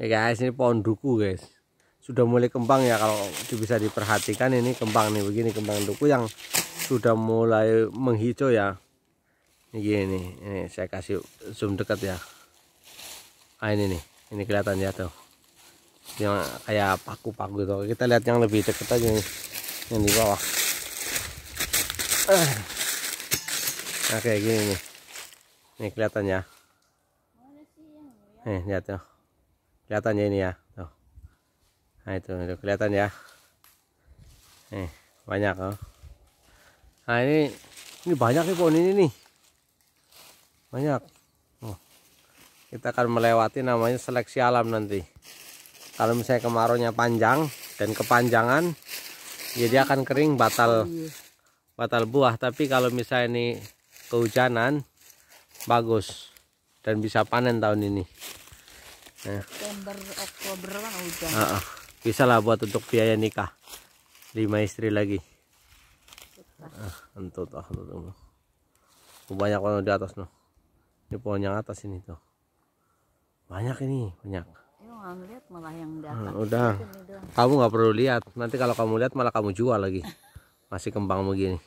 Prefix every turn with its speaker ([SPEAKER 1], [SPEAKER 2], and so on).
[SPEAKER 1] ya guys ini pohon duku guys sudah mulai kembang ya kalau bisa diperhatikan ini kembang nih begini kembang duku yang sudah mulai menghijau ya ini gini ini saya kasih zoom dekat ya ah ini nih ini kelihatan ya tuh yang kayak paku-paku itu kita lihat yang lebih dekat aja nih yang di bawah nah gini nih ini kelihatan ya nih lihat tuh kelihatan ya ini ya tuh nah itu, itu kelihatan ya nih banyak oh. nah ini ini banyak nih pohon ini nih
[SPEAKER 2] banyak oh.
[SPEAKER 1] kita akan melewati namanya seleksi alam nanti kalau misalnya kemarau panjang dan kepanjangan jadi ya akan kering batal oh, iya. batal buah tapi kalau misalnya ini kehujanan bagus dan bisa panen tahun ini Eh.
[SPEAKER 3] September Oktober kan hujan uh -uh.
[SPEAKER 1] bisa lah buat untuk biaya nikah lima istri lagi eh, entut ah entut banyak kalau di atas noh ini pohon yang atas ini tuh banyak ini banyak
[SPEAKER 3] lihat malah yang hmm, udah kamu nggak
[SPEAKER 1] perlu lihat nanti kalau kamu lihat malah kamu jual lagi masih kembang begini